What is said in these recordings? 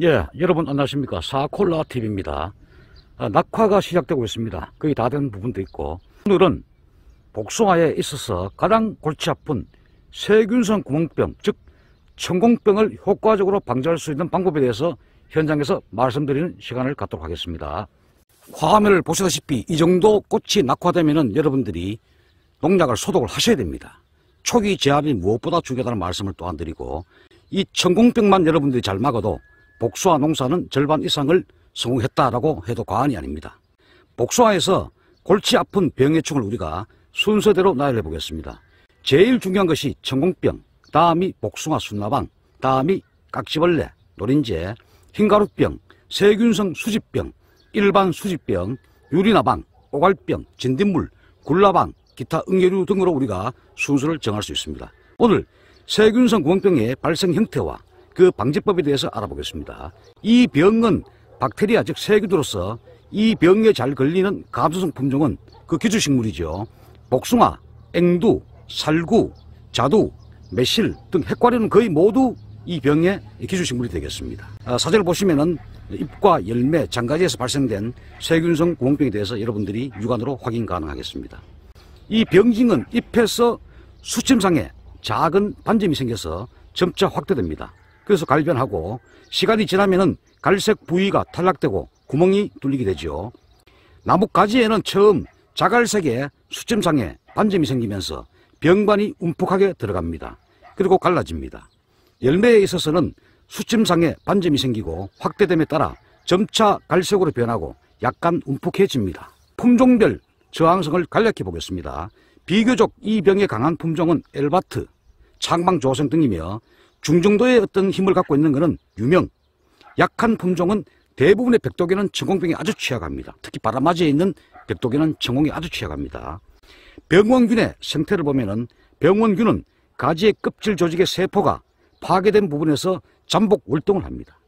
예, 여러분 안녕하십니까. 사콜라TV입니다. 아, 낙화가 시작되고 있습니다. 거의 다 된 부분도 있고 오늘은 복숭아에 있어서 가장 골치 아픈 세균성 구멍병, 즉 천공병을 효과적으로 방지할 수 있는 방법에 대해서 현장에서 말씀드리는 시간을 갖도록 하겠습니다. 화면을 보시다시피 이 정도 꽃이 낙화되면 여러분들이 농약을 소독을 하셔야 됩니다. 초기 제압이 무엇보다 중요하다는 말씀을 또한 드리고 이 천공병만 여러분들이 잘 막아도 복수와 농사는 절반 이상을 성공했다라고 해도 과언이 아닙니다. 복수화에서 골치 아픈 병해충을 우리가 순서대로 나열해 보겠습니다. 제일 중요한 것이 천공병, 다음이 복숭아 순나방, 다음이 깍지벌레, 노린재, 흰가루병, 세균성 수집병, 일반 수집병, 유리나방, 오갈병, 진딧물, 굴라방, 기타 응애류 등으로 우리가 순서를 정할 수 있습니다. 오늘 세균성 구멍병의 발생 형태와 그 방지법에 대해서 알아보겠습니다. 이 병은 박테리아 즉 세균으로서 이 병에 잘 걸리는 감수성 품종은 그 기초식물이죠. 복숭아, 앵두, 살구, 자두, 매실 등 핵과류는 거의 모두 이 병의 기초식물이 되겠습니다. 아, 사진을 보시면은 잎과 열매, 장가지에서 발생된 세균성 구멍병에 대해서 여러분들이 육안으로 확인 가능하겠습니다. 이 병증은 잎에서 수침상에 작은 반점이 생겨서 점차 확대됩니다. 그래서 갈변하고 시간이 지나면 갈색 부위가 탈락되고 구멍이 뚫리게 되죠. 나뭇 가지에는 처음 자갈색의 수침상에 반점이 생기면서 병반이 움푹하게 들어갑니다. 그리고 갈라집니다. 열매에 있어서는 수침상에 반점이 생기고 확대됨에 따라 점차 갈색으로 변하고 약간 움푹해집니다. 품종별 저항성을 간략히 보겠습니다. 비교적 이 병에 강한 품종은 엘바트, 창방조성 등이며 중정도의 어떤 힘을 갖고 있는 것은 유명, 약한 품종은 대부분의 백도견는 천공병이 아주 취약합니다. 특히 바람맞이에 있는 백도견는 천공이 아주 취약합니다. 병원균의 생태를 보면은 병원균은 가지의 껍질 조직의 세포가 파괴된 부분에서 잠복 월동을 합니다.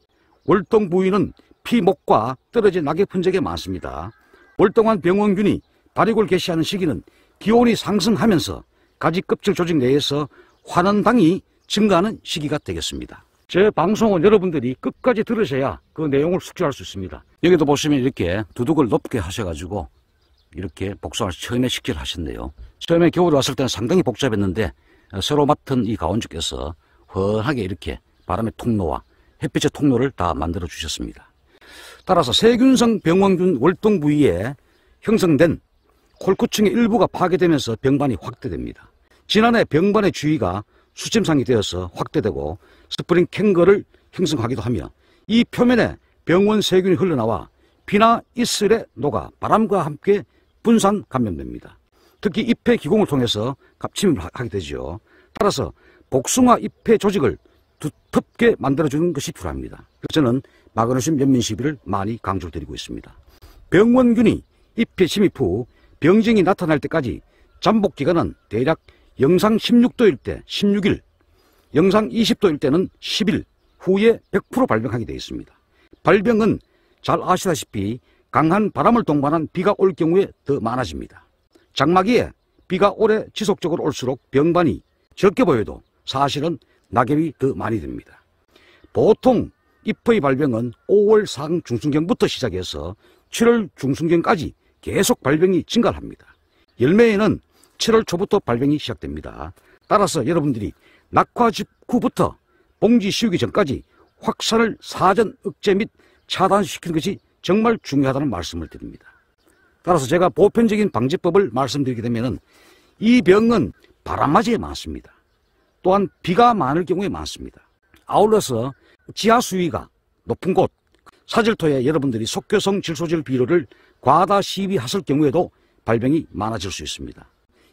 월동 부위는 피목과 떨어진 낙엽 흔적이 많습니다. 월동한 병원균이 발육을 개시하는 시기는 기온이 상승하면서 가지 껍질 조직 내에서 환원당이 증가하는 시기가 되겠습니다. 제 방송은 여러분들이 끝까지 들으셔야 그 내용을 숙지할 수 있습니다. 여기도 보시면 이렇게 두둑을 높게 하셔가지고 이렇게 복숭아를 처음에 식질 하셨네요. 처음에 겨울에 왔을 때는 상당히 복잡했는데 새로 맡은 이 가온주께서 훤하게 이렇게 바람의 통로와 햇빛의 통로를 다 만들어 주셨습니다. 따라서 세균성 병원균 월동 부위에 형성된 콜코층의 일부가 파괴되면서 병반이 확대됩니다. 지난해 병반의 주위가 수침상이 되어서 확대되고 스프링 캥거를 형성하기도 하며 이 표면에 병원 세균이 흘러나와 피나 이슬에 녹아 바람과 함께 분산 감염됩니다. 특히 잎의 기공을 통해서 갑침을 하게 되지요. 따라서 복숭아 잎의 조직을 두텁게 만들어주는 것이 필요합니다. 그래서 저는 마그네슘 연민시비를 많이 강조드리고 있습니다. 병원균이 잎에 침입 후 병증이 나타날 때까지 잠복 기간은 대략 영상 16도일 때 16일, 영상 20도일 때는 10일 후에 100% 발병하게 되어 있습니다. 발병은 잘 아시다시피 강한 바람을 동반한 비가 올 경우에 더 많아집니다. 장마기에 비가 오래 지속적으로 올수록 병반이 적게 보여도 사실은 낙엽이 더 많이 됩니다. 보통 잎의 발병은 5월 상중순경부터 시작해서 7월 중순경까지 계속 발병이 증가합니다. 열매에는 7월 초부터 발병이 시작됩니다. 따라서 여러분들이 낙화 직후부터 봉지 씌우기 전까지 확산을 사전 억제 및 차단시키는 것이 정말 중요하다는 말씀을 드립니다. 따라서 제가 보편적인 방지법을 말씀드리게 되면 이 병은 바람맞이에 많습니다. 또한 비가 많을 경우에 많습니다. 아울러서 지하 수위가 높은 곳, 사질토에 여러분들이 속교성 질소질 비료를 과다 시비하실 경우에도 발병이 많아질 수 있습니다.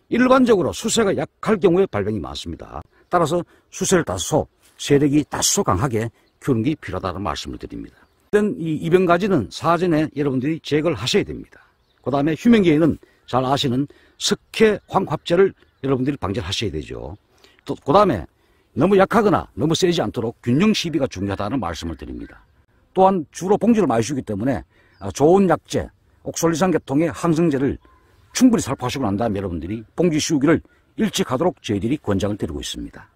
일반적으로 수세가 약할 경우에 발병이 많습니다. 따라서 수세를 다소 세력이 다소 강하게 키우는 게 필요하다는 말씀을 드립니다. 일단 이 이병가지는 사전에 여러분들이 제거를 하셔야 됩니다. 그 다음에 휴면계에는 잘 아시는 석회 황합제를 여러분들이 방지를 하셔야 되죠. 또그 다음에 너무 약하거나 너무 세지 않도록 균형 시비가 중요하다는 말씀을 드립니다. 또한 주로 봉지를 많이 주기 때문에 좋은 약재, 옥솔리산 계통의 항생제를 충분히 살포하시고난다음 여러분들이 봉지 씌우기를 일찍 하도록 저희들이 권장을 드리고 있습니다.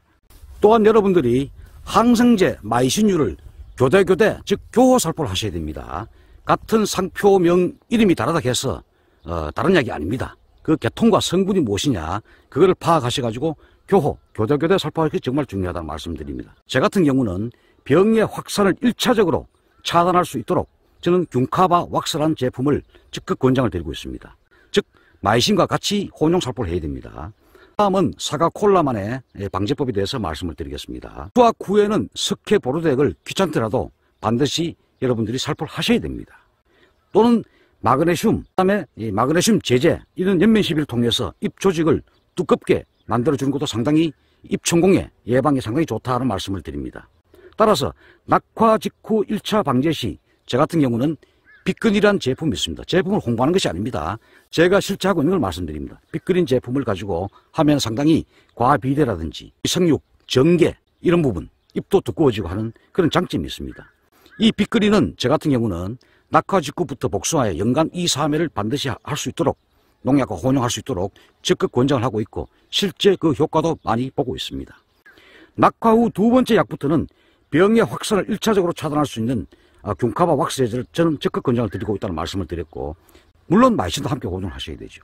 또한 여러분들이 항생제 마이신유를 교대교대 즉 교호 살포를 하셔야 됩니다. 같은 상표명 이름이 다르다 해서 어, 다른 약이 아닙니다. 그 계통과 성분이 무엇이냐 그거를 파악하셔가지고 교호, 교대교대 살포하기 정말 중요하다고 말씀드립니다. 제 같은 경우는 병의 확산을 일차적으로 차단할 수 있도록 저는 균카바 왁스라는 제품을 적극 권장을 드리고 있습니다. 즉 마이신과 같이 혼용 살포를 해야 됩니다. 다음은 사과 콜라만의 방제법에 대해서 말씀을 드리겠습니다. 투확 후에는 석회 보르덱을 귀찮더라도 반드시 여러분들이 살포를 하셔야 됩니다. 또는 마그네슘, 그다음에 마그네슘 제제 이런 연면시비를 통해서 입 조직을 두껍게 만들어주는 것도 상당히 입천공에 예방에 상당히 좋다는 말씀을 드립니다. 따라서 낙화 직후 1차 방제 시저 같은 경우는 빅근이라는 제품이 있습니다. 제품을 홍보하는 것이 아닙니다. 제가 실제 하고 있는 걸 말씀드립니다. 빅근인 제품을 가지고 하면 상당히 과비대라든지 성육, 전개 이런 부분 입도 두꺼워지고 하는 그런 장점이 있습니다. 이 빅근이는 저 같은 경우는 낙화 직후부터 복숭아에 연간 2, 3회를 반드시 할 수 있도록 농약과 혼용할 수 있도록 적극 권장을 하고 있고 실제 그 효과도 많이 보고 있습니다. 낙화 후 두 번째 약부터는 병의 확산을 일차적으로 차단할 수 있는 아, 균카바 왁스제를 저는 적극 권장을 드리고 있다는 말씀을 드렸고 물론 말씀도 함께 고정하셔야 되죠.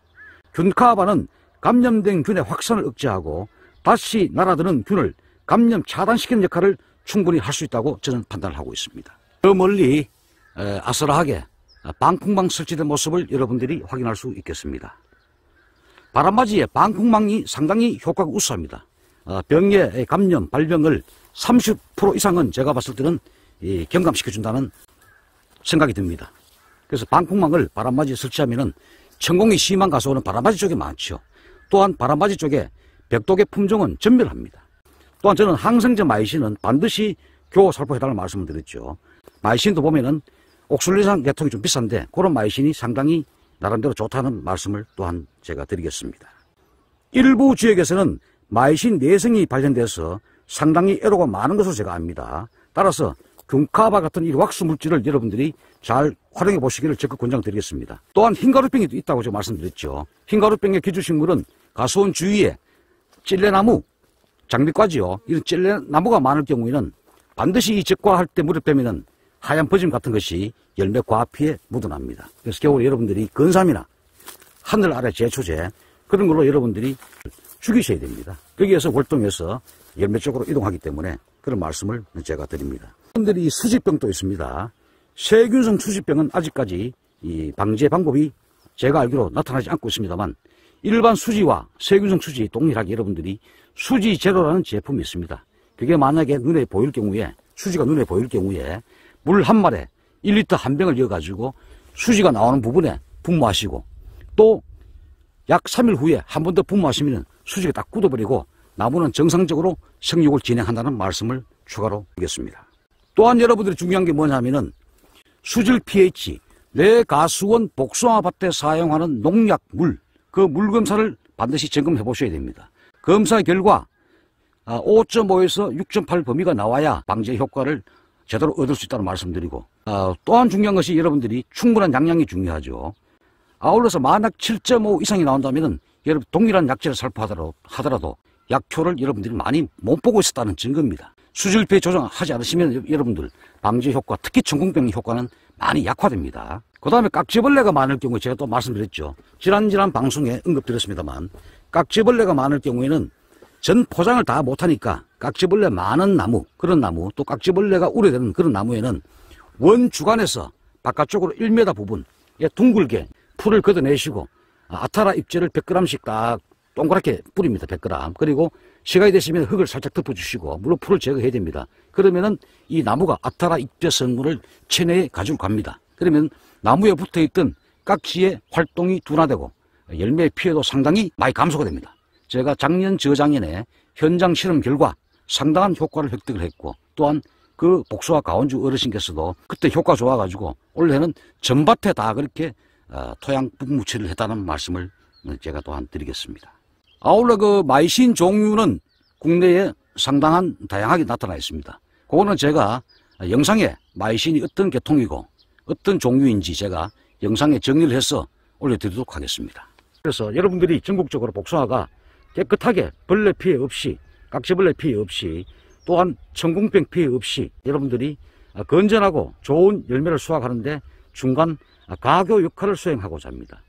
균카바는 감염된 균의 확산을 억제하고 다시 날아드는 균을 감염 차단시키는 역할을 충분히 할 수 있다고 저는 판단을 하고 있습니다. 저 멀리 아슬하게 방콕망 설치된 모습을 여러분들이 확인할 수 있겠습니다. 바람맞이에 방콕망이 상당히 효과가 우수합니다. 어, 병의 감염, 발병을 30% 이상은 제가 봤을 때는 경감시켜준다는 생각이 듭니다. 그래서 방풍망을 바람맞이 설치하면 천공이 심한 가서오는 바람맞이 쪽이 많죠. 또한 바람맞이 쪽에 백독의 품종은 전멸합니다. 또한 저는 항생제 마이신은 반드시 교호 살포해달라고 말씀을 드렸죠. 마이신도 보면은 옥술리산 계통이좀 비싼데 그런 마이신이 상당히 나름대로 좋다는 말씀을 또한 제가 드리겠습니다. 일부 지역에서는 마이신 내성이 발견돼서 상당히 애로가 많은 것으로 제가 압니다. 따라서 경카바 같은 이 왁스 물질을 여러분들이 잘 활용해 보시기를 적극 권장드리겠습니다. 또한 흰가루병이 있다고 제가 말씀드렸죠. 흰가루병의 기주식물은 가수원 주위에 찔레나무, 장미과지요. 이런 찔레나무가 많을 경우에는 반드시 이 적과할 때 물을 빼면 하얀 버짐 같은 것이 열매 과피에 묻어납니다. 그래서 겨울에 여러분들이 근삼이나 하늘 아래 제초제 그런 걸로 여러분들이 죽이셔야 됩니다. 거기에서 월동해서 열매 쪽으로 이동하기 때문에 그런 말씀을 제가 드립니다. 분들이 수지병도 있습니다. 세균성 수지병은 아직까지 방제 방법이 제가 알기로 나타나지 않고 있습니다만 일반 수지와 세균성 수지 동일하게 여러분들이 수지 제로라는 제품이 있습니다. 그게 만약에 눈에 보일 경우에 수지가 눈에 보일 경우에 물 한 마리 에 1리터 한 병을 이어가지고 수지가 나오는 부분에 분무하시고 또 약 3일 후에 한 번 더 분무하시면 수지가 딱 굳어버리고 나무는 정상적으로 생육을 진행한다는 말씀을 추가로 드리겠습니다. 또한 여러분들이 중요한 게 뭐냐면은 수질 pH, 뇌가수원 복숭아밭에 사용하는 농약물, 그 물 검사를 반드시 점검해 보셔야 됩니다. 검사 결과 5.5에서 아, 6.8 범위가 나와야 방제 효과를 제대로 얻을 수 있다는 말씀드리고 아, 또한 중요한 것이 여러분들이 충분한 양량이 중요하죠. 아울러서 만약 7.5 이상이 나온다면 여러분 동일한 약제를 살포하더라도 약효를 여러분들이 많이 못 보고 있었다는 증거입니다. 수질폐 조정하지 않으시면 여러분들 방지 효과, 특히 천공병 효과는 많이 약화됩니다. 그 다음에 깍지벌레가 많을 경우에 제가 또 말씀드렸죠. 지난지난 방송에 언급드렸습니다만 깍지벌레가 많을 경우에는 전 포장을 다 못하니까 깍지벌레 많은 나무, 그런 나무, 또 깍지벌레가 우려되는 그런 나무에는 원 주간에서 바깥쪽으로 1m 부분 예, 둥글게 풀을 걷어내시고 아타라 입질을 100g씩 딱 동그랗게 뿌립니다. 100g. 그리고 시간이 되시면 흙을 살짝 덮어주시고 물론 풀을 제거해야 됩니다. 그러면은 이 나무가 아타라 잎제 성분을 체내에 가지고 갑니다. 그러면 나무에 붙어있던 깍지의 활동이 둔화되고 열매 피해도 상당히 많이 감소가 됩니다. 제가 작년 저작년에 현장 실험 결과 상당한 효과를 획득을 했고 또한 그 복수와 가온주 어르신께서도 그때 효과 좋아가지고 올해는 전밭에 다 그렇게 어, 토양 분무치를 했다는 말씀을 제가 또한 드리겠습니다. 아울러 그 마이신 종류는 국내에 상당한 다양하게 나타나 있습니다. 그거는 제가 영상에 마이신이 어떤 계통이고 어떤 종류인지 제가 영상에 정리를 해서 올려드리도록 하겠습니다. 그래서 여러분들이 전국적으로 복숭아가 깨끗하게 벌레 피해 없이 깍지벌레 피해 없이 또한 천궁병 피해 없이 여러분들이 건전하고 좋은 열매를 수확하는데 중간 가교 역할을 수행하고자 합니다.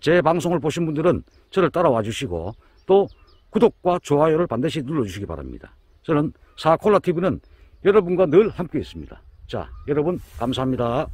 제 방송을 보신 분들은 저를 따라와 주시고 또 구독과 좋아요를 반드시 눌러주시기 바랍니다. 저는 사콜라TV는 여러분과 늘 함께 있습니다. 자, 여러분 감사합니다.